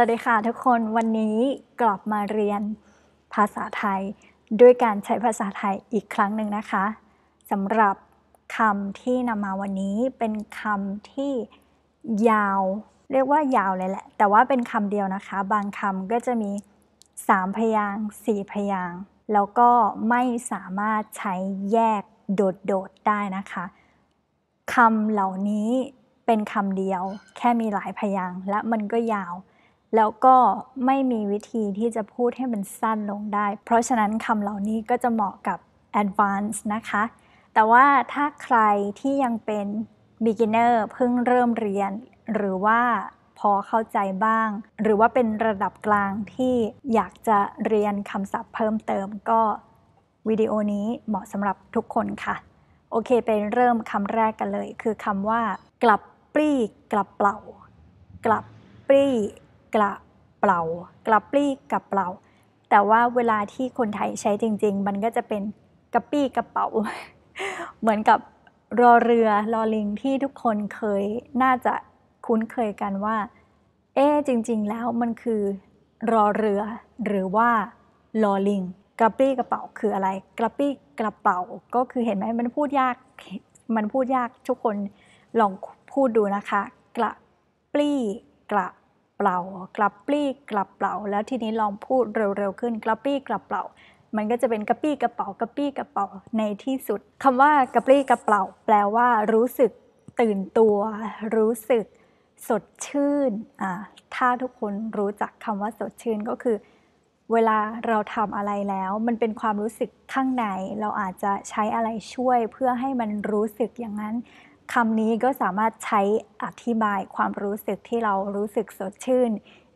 สวัสดีค่ะทุกคน วันนี้กลับมาเรียนภาษาไทยด้วยการใช้ภาษาไทยอีกครั้งหนึ่งนะคะสำหรับคำที่นำมาวันนี้เป็นคำที่ยาว เรียกว่ายาวเลยแหละแต่ว่าเป็นคำเดียวนะคะ บางคำก็จะมี 3 พยางค์4พยางค์แล้วก็ไม่สามารถใช้แยกโดดๆได้นะคะคำเหล่านี้เป็นคำเดียว แค่มีหลายพยางค์และมันก็ยาวแล้วก็ไม่มีวิธีที่จะพูดให้มันสั้นลงได้ เพราะฉะนั้นคำเหล่านี้ก็จะเหมาะกับ advanced นะคะ แต่ว่าถ้าใครที่ยังเป็น beginner เพิ่งเริ่มเรียน หรือว่าพอเข้าใจบ้าง หรือว่าเป็นระดับกลางที่อยากจะเรียนคำศัพท์เพิ่มเติมก็วิดีโอนี้เหมาะสำหรับทุกคนค่ะ โอเค เป็นเริ่มคำแรกกันเลย คือคำว่า กลับปรีกลับเปล่า กลับปรี้กระเปล่ากระปี้กระเปล่าแต่ว่าเวลาที่คนไทยใช้จริง ๆ มันก็จะเป็นกระปี้กระเป๋า เหมือนกับรอเรือรอลิง ที่ทุกคนเคยน่าจะคุ้นเคยกันว่าเอ๊จริงๆแล้วมันคือ รอเรือหรือว่ารอลิงกระปี้กระเป๋าคืออะไร กระปี้กระเป๋าก็คือเห็นไหมมันพูดยากมันพูดยากทุกคนลองพูดดูนะคะ กระปี้กระเปล่ากลับปลี้กลับเปล่า แล้วทีนี้ลองพูดเร็วๆขึ้นกลับปลี้กลับเปล่ามันก็จะเป็นกระปี้กระเป๋ากระปี้กระเป๋าในที่สุดคำว่ากระปี้กระเป๋า แปลว่ารู้สึกตื่นตัว รู้สึก สดชื่นอ่าถ้าทุกคนรู้จักคำว่า สดชื่นก็คือ เวลาเราทำอะไรแล้ว มันเป็นความรู้สึกข้างในเราอาจจะใช้อะไรช่วยเพื่อให้มันรู้สึกอย่างนั้นคำนี้ก็สามารถใช้อธิบายความรู้สึกที่เรารู้สึกสดชื่น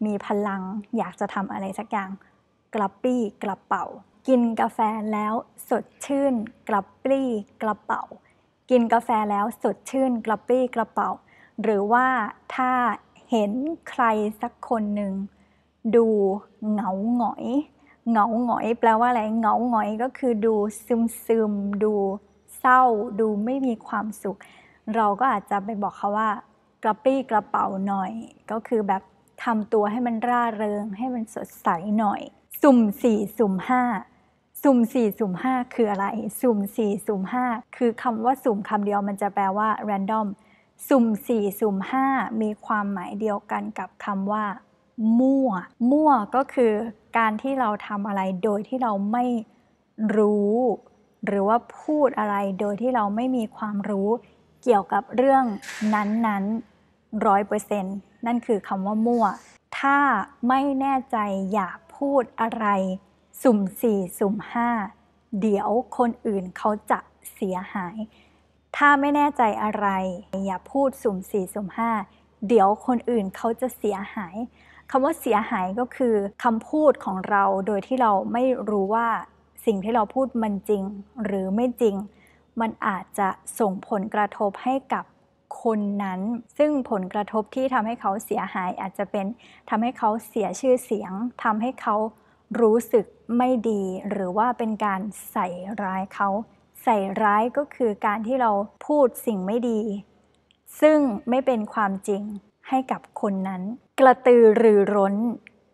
มีพลังอยากจะทำอะไรสักอย่าง กระปี้กระเป๋า กินกาแฟแล้วสดชื่น กระปี้กระเป๋า กินกาแฟแล้วสดชื่น กระปี้กระเป๋า หรือว่าถ้าเห็นใครสักคนหนึ่งดูเหงาหงอยเหงาหงอย แปลว่าอะไรเหงาหงอยก็คือดูซึมซึมดูเศร้า ดูไม่มีความสุขเราก็อาจจะไปบอกเขาว่ากระปี้กระเป๋าหน่อย ก็คือแบบทำตัวให้มันร่าเริง ให้มันสดใสหน่อย สุ่มสี่สุ่มห้าสุ่มสี่สุ่มห้าคืออะไร สุ่มสี่สุ่มห้าคือคำว่าสุ่มคำเดียว มันจะแปลว่า random สุ่มสี่สุ่มห้ามีความหมายเดียวกันกับคำว่ามั่วมั่วก็คือการที่เราทำอะไรโดยที่เราไม่รู้ หรือว่าพูดอะไรโดยที่เราไม่มีความรู้เกี่ยวกับเรื่องนั้นๆร้อยเปอร์เซ็นต์นั่นคือคำว่ามั่ว ถ้าไม่แน่ใจอย่าพูดอะไร สุ่มสี่สุ่มห้าเดี๋ยวคนอื่นเขาจะเสียหาย ถ้าไม่แน่ใจอะไรอย่าพูดสุ่มสี่สุ่มห้าเดี๋ยวคนอื่นเขาจะเสียหายคำว่าเสียหายก็คือคำพูดของเราโดยที่เราไม่รู้ว่าสิ่งที่เราพูดมันจริงหรือไม่จริงมันอาจจะส่งผลกระทบให้กับคนนั้น ซึ่งผลกระทบที่ทำให้เขาเสียหาย อาจจะเป็นทำให้เขาเสียชื่อเสียง ทำให้เขารู้สึกไม่ดี หรือว่าเป็นการใส่ร้ายเขา ใส่ร้ายก็คือการที่เราพูดสิ่งไม่ดี ซึ่งไม่เป็นความจริงให้กับคนนั้น กระตือรือร้น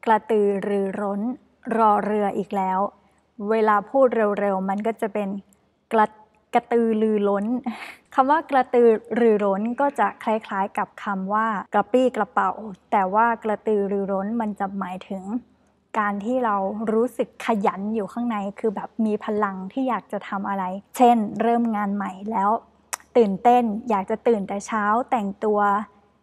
กระตือรือร้น รอเรืออีกแล้ว เวลาพูดเร็วๆ มันก็จะเป็นกระกระตือรือร้น คำว่ากระตือรือร้นก็จะคล้ายๆกับคำว่ากระปี้กระเป๋า แต่ว่ากระตือรือร้นมันจะหมายถึง การที่เรารู้สึกขยันอยู่ข้างใน คือแบบมีพลังที่อยากจะทำอะไร เช่น เริ่มงานใหม่แล้ว ตื่นเต้น อยากจะตื่นแต่เช้าแต่งตัว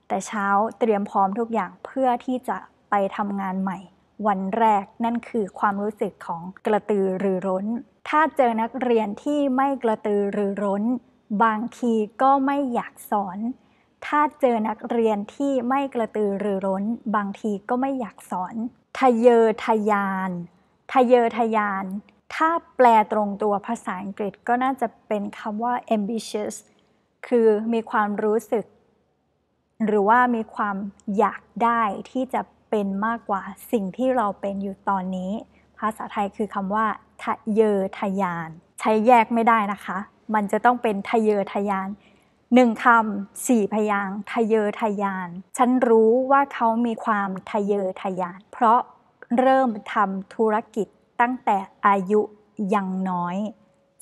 แต่เช้าเตรียมพร้อมทุกอย่างเพื่อที่จะไปทำงานใหม่วันแรกนั่นคือความรู้สึกของกระตือรือร้น ถ้าเจอนักเรียนที่ไม่กระตือรือร้น บางทีก็ไม่อยากสอน ถ้าเจอนักเรียนที่ไม่กระตือรือร้น บางทีก็ไม่อยากสอน ทะเยอทะยาน ทะเยอทะยาน ถ้าแปลตรงตัวภาษาอังกฤษก็น่าจะเป็นคำว่า ambitious คือมีความรู้สึก หรือว่ามีความอยากได้ที่จะเป็นมากกว่าสิ่งที่เราเป็นอยู่ตอนนี้ ภาษาไทยคือคำว่าทะเยอทะยาน ใช้แยกไม่ได้นะคะ มันจะต้องเป็นทะเยอทะยานหนึ่งคำสี่พยางทะเยอทะยาน ฉันรู้ว่าเขามีความทะเยอทะยาน เพราะเริ่มทำธุรกิจตั้งแต่อายุยังน้อย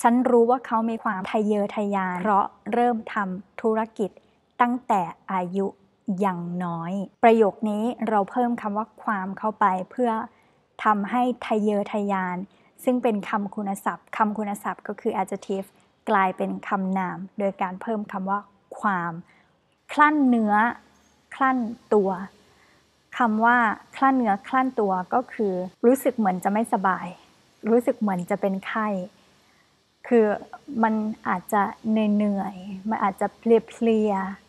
ฉันรู้ว่าเขา มีความทะเยอทะยาน เพราะเริ่มทำธุรกิจตั้งแต่อายุอย่างน้อย ประโยคนี้เราเพิ่มคำว่าความเข้าไปเพื่อทำให้ทะเยอทะยาน ซึ่งเป็นคำคุณศัพท์คำคุณศัพท์ก็คือ adjective กลายเป็นคำนาม โดยการเพิ่มคำว่าความ คลั่นเนื้อคลั่นตัวคำว่าคลั่นเนื้อคลั่นตัวก็คือ รู้สึกเหมือนจะไม่สบาย รู้สึกเหมือนจะเป็นไข้ คือมันอาจจะเหนื่อยมันอาจจะ เพลียๆ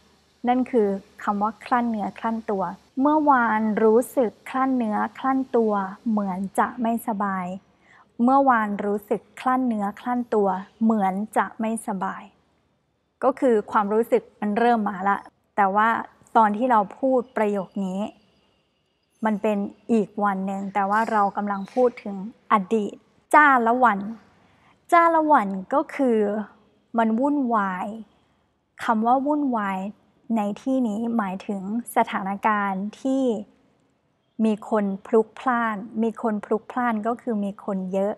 นั่นคือคำว่าคลั่นเนื้อคลั่นตัว เมื่อวานรู้สึกคลั่นเนื้อคลั่นตัว เหมือนจะไม่สบาย เมื่อวานรู้สึกคลั่นเนื้อคลั่นตัว เหมือนจะไม่สบาย ก็คือความรู้สึกมันเริ่มมาละ แต่ว่าตอนที่เราพูดประโยคนี้ มันเป็นอีกวันหนึ่ง แต่ว่าเรากำลังพูดถึงอดีตจ้าละวัน จ้าละวันก็คือ มันวุ่นวาย คำว่าวุ่นวายในที่นี้หมายถึงสถานการณ์ที่มีคนพลุกพล่าน มีคนพลุกพล่านก็คือมีคนเยอะ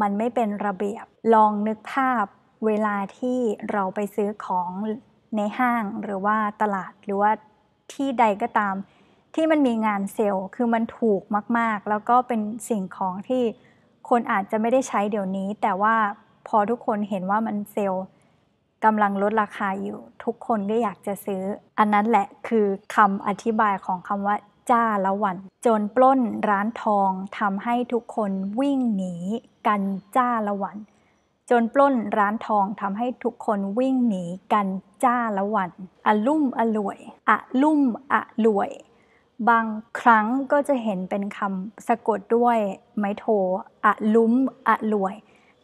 มันไม่เป็นระเบียบลองนึกภาพเวลาที่เราไปซื้อของในห้างหรือว่าตลาดหรือว่าที่ใดก็ตาม ที่มันมีงานเซลล์ คือมันถูกมากๆ แล้วก็เป็นสิ่งของที่คนอาจจะไม่ได้ใช้เดี๋ยวนี้ แต่ว่าพอทุกคนเห็นว่ามันเซลล์กำลังลดราคาอยู่ทุกคนก็อยากจะซื้อ อันนั้นแหละคือคำอธิบายของคำว่าจ้าละวัน จนปล้นร้านทองทำให้ทุกคนวิ่งหนีกันจ้าละวัน จนปล้นร้านทองทำให้ทุกคนวิ่งหนีกันจ้าละวัน อลุ่มอะรวยอะลุ่มอะรวย บางครั้งก็จะเห็นเป็นคำสะกดด้วย ไม้โทอะลุ่มอะรวย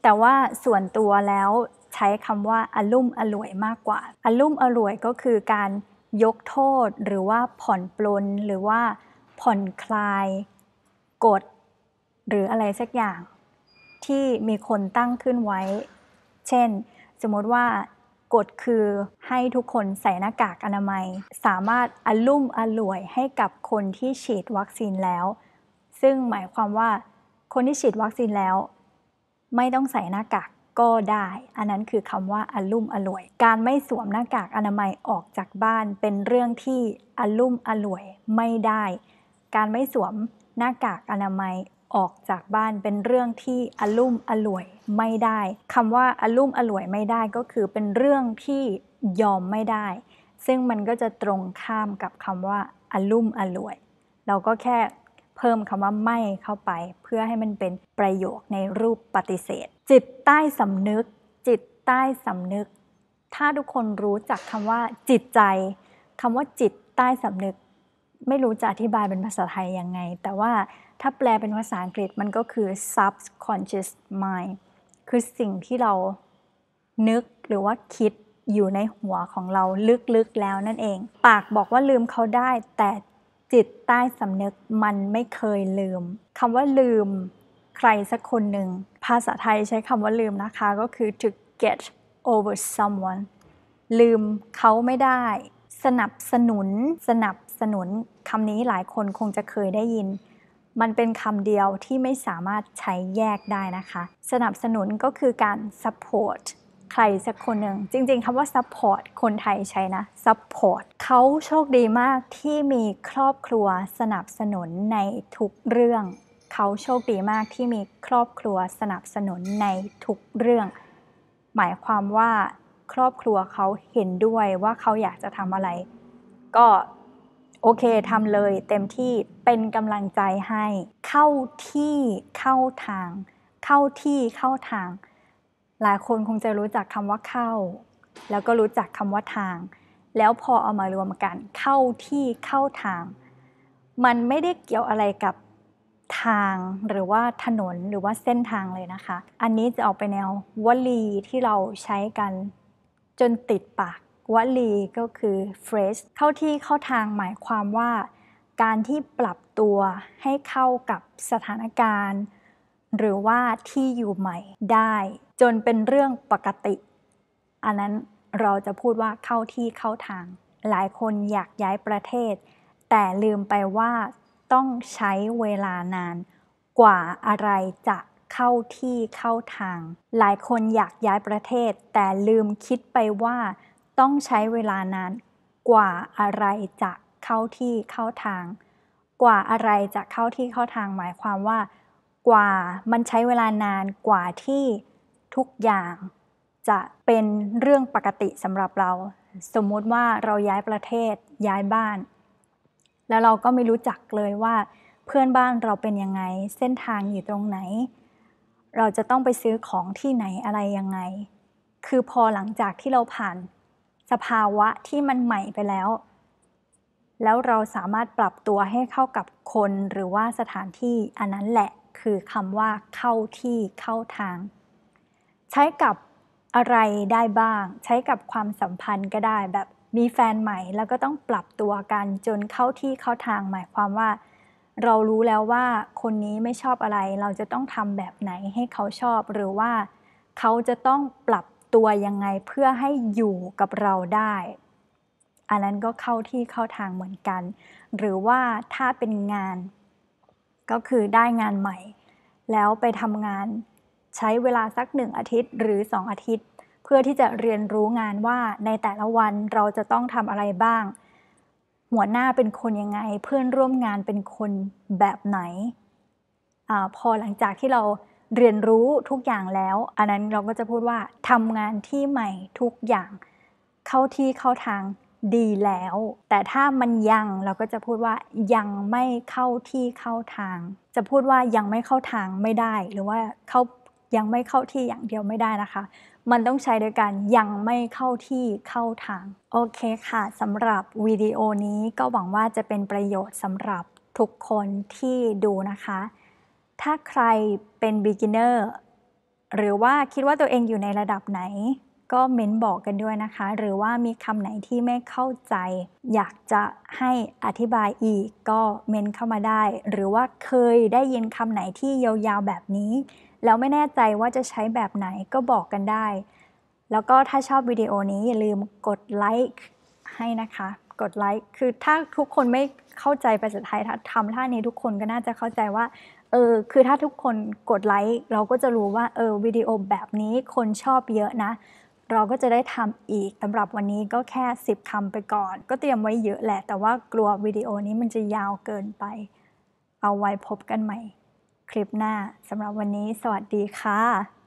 แต่ว่าส่วนตัวแล้วใช้คำว่าอลุ่มอล่วย มากกว่า อลุ่มอล่วยก็คือการยกโทษหรือว่าผ่อนปลน หรือว่าผ่อนคลาย กฎ หรืออะไรสักอย่าง ที่มีคนตั้งขึ้นไว้ เช่น สมมติว่ากฎคือให้ทุกคนใส่หน้ากากอนามัย สามารถอลุ่มอล่วยให้กับคนที่ฉีดวัคซีนแล้ว ซึ่งหมายความว่าคนที่ฉีดวัคซีนแล้ว ไม่ต้องใส่หน้ากากก็ได้ อันนั้นคือคำว่าอลุ่มอล่วย การไม่สวมหน้ากากอนามัยออกจากบ้านเป็นเรื่องที่อลุ่มอล่วยไม่ได้ การไม่สวมหน้ากากอนามัยออกจากบ้าน เป็นเรื่องที่อลุ่มอล่วย ไม่ได้คำว่าอลุ่มอล่วยไม่ได้ก็คือเป็นเรื่องที่ยอมไม่ได้ ซึ่งมันก็จะตรงข้ามกับคำว่าอลุ่มอล่วย เราก็แค่พิ่มคำว่าไม่เข้าไปเพื่อให้มันเป็นประโยคในรูปปฏิเสธ จิตใต้สำนึก จิตใต้สำนึก ถ้าทุกคนรู้จักคำว่าจิตใจ คำว่าจิตใต้สำนึก ไม่รู้จะอธิบายเป็นภาษาไทยยังไง แต่ว่าถ้าแปลเป็นภาษาอังกฤษมันก็คือ subconscious mind คือสิ่งที่เรานึกหรือว่าคิดอยู่ในหัวของเราลึกๆแล้วนั่นเอง ปากบอกว่าลืมเขาได้แต่จิตใต้สำนึก มันไม่เคยลืม คำว่าลืมใครสักคนหนึ่ง ภาษาไทยใช้คำว่าลืมนะคะก็คือ to get over someone ลืมเขาไม่ได้ สนับสนุน สนับสนุน คำนี้หลายคนคงจะเคยได้ยิน มันเป็นคำเดียวที่ไม่สามารถใช้แยกได้นะคะ สนับสนุนก็คือการ support ใครสักคนหนึ่งจริงๆคำว่า support คนไทยใช้นะ support เขาโชคดีมากที่มีครอบครัวสนับสนุนในทุกเรื่องเขาโชคดีมากที่มีครอบครัวสนับสนุนในทุกเรื่อง หมายความว่าครอบครัวเขาเห็นด้วยว่าเขาอยากจะทำอะไร ก็โอเคทำเลย เต็มที่เป็นกำลังใจให้เข้าที่เข้าทาง เข้าที่เข้าทางหลายคนคงจะรู้จักคำว่าเข้า แล้วก็รู้จักคำว่าทาง แล้วพอเอามารวมกัน เข้าที่เข้าทาง มันไม่ได้เกี่ยวอะไรกับทาง หรือว่าถนน หรือว่าเส้นทางเลยนะคะ อันนี้จะออกไปแนววลีที่เราใช้กันจนติดปาก วลีก็คือเฟรชเข้าที่เข้าทางหมายความว่า การที่ปรับตัวให้เข้ากับสถานการณ์ หรือว่าที่อยู่ใหม่ได้จนเป็นเรื่องปกติ อันนั้นเราจะพูดว่าเข้าที่เข้าทาง หลายคนอยากย้ายประเทศ แต่ลืมไปว่าต้องใช้เวลานาน กว่าอะไรจะเข้าที่เข้าทาง หลายคนอยากย้ายประเทศ แต่ลืมคิดไปว่า ต้องใช้เวลานาน กว่าอะไรจะเข้าที่เข้าทาง กว่าอะไรจะเข้าที่เข้าทางหมายความว่า กว่ามันใช้เวลานานกว่าที่ทุกอย่างจะเป็นเรื่องปกติสำหรับเรา สมมติว่าเราย้ายประเทศย้ายบ้าน แล้วเราก็ไม่รู้จักเลยว่า เพื่อนบ้านเราเป็นยังไงเส้นทางอยู่ตรงไหน เราจะต้องไปซื้อของที่ไหนอะไรยังไง คือพอหลังจากที่เราผ่าน สภาวะที่มันใหม่ไปแล้ว แล้วเราสามารถปรับตัวให้เข้ากับคนหรือว่าสถานที่อันนั้นแหละคือคำว่าเข้าที่เข้าทางใช้กับอะไรได้บ้าง ใช้กับความสัมพันธ์ก็ได้แบบมีแฟนใหม่แล้วก็ต้องปรับตัวกันจนเข้าที่เข้าทางหมายความว่า เรารู้แล้วว่าคนนี้ไม่ชอบอะไร เราจะต้องทำแบบไหนให้เขาชอบ หรือว่าเขาจะต้องปรับตัวยังไงเพื่อให้อยู่กับเราได้ อันนั้นก็เข้าที่เข้าทางเหมือนกัน หรือว่าถ้าเป็นงาน ก็คือได้งานใหม่ แล้วไปทำงานใช้เวลาสักหนึ่งอาทิตย์หรือ2อาทิตย์ เพื่อที่จะเรียนรู้งานว่าในแต่ละวันเราจะต้องทำอะไรบ้าง หัวหน้าเป็นคนยังไง เพื่อนร่วมงานเป็นคนแบบไหนอพอหลังจากที่เราเรียนรู้ทุกอย่างแล้ว อันนั้นเราก็จะพูดว่าทำงานที่ใหม่ทุกอย่าง เข้าที่เข้าทางดีแล้ว แต่ถ้ามันยังเราก็จะพูดว่ายังไม่เข้าที่เข้าทาง จะพูดว่ายังไม่เข้าทางไม่ได้หรือว่าเข้ายังไม่เข้าที่อย่างเดียวไม่ได้นะคะ มันต้องใช้โดยการยังไม่เข้าที่เข้าทาง โอเคค่ะสำหรับวิดีโอนี้ก็หวังว่าจะเป็นประโยชน์สำหรับทุกคนที่ดูนะคะ ถ้าใครเป็น beginner หรือว่าคิดว่าตัวเองอยู่ในระดับไหน ก็เม้นบอกกันด้วยนะคะ หรือว่ามีคำไหนที่ไม่เข้าใจ อยากจะให้อธิบายอีกก็เม้นเข้ามาได้ หรือว่าเคยได้ยินคำไหนที่ยาวๆแบบนี้แล้วไม่แน่ใจว่าจะใช้แบบไหนก็บอกกันได้ แล้วก็ถ้าชอบวิดีโอนี้อย่าลืมกดไลค์ให้นะคะ กดไลค์ คือถ้าทุกคนไม่เข้าใจภาษาไทยทำท่านี้ทุกคนก็น่าจะเข้าใจว่า เออ คือถ้าทุกคนกดไลค์เราก็จะรู้ว่าเออวิดีโอแบบนี้คนชอบเยอะนะ เราก็จะได้ทำอีกสำหรับวันนี้ก็แค่ 10คำไปก่อน ก็เตรียมไว้เยอะแหละ แต่ว่ากลัววิดีโอนี้มันจะยาวเกินไป เอาไว้พบกันใหม่คลิปหน้าสำหรับวันนี้สวัสดีค่ะ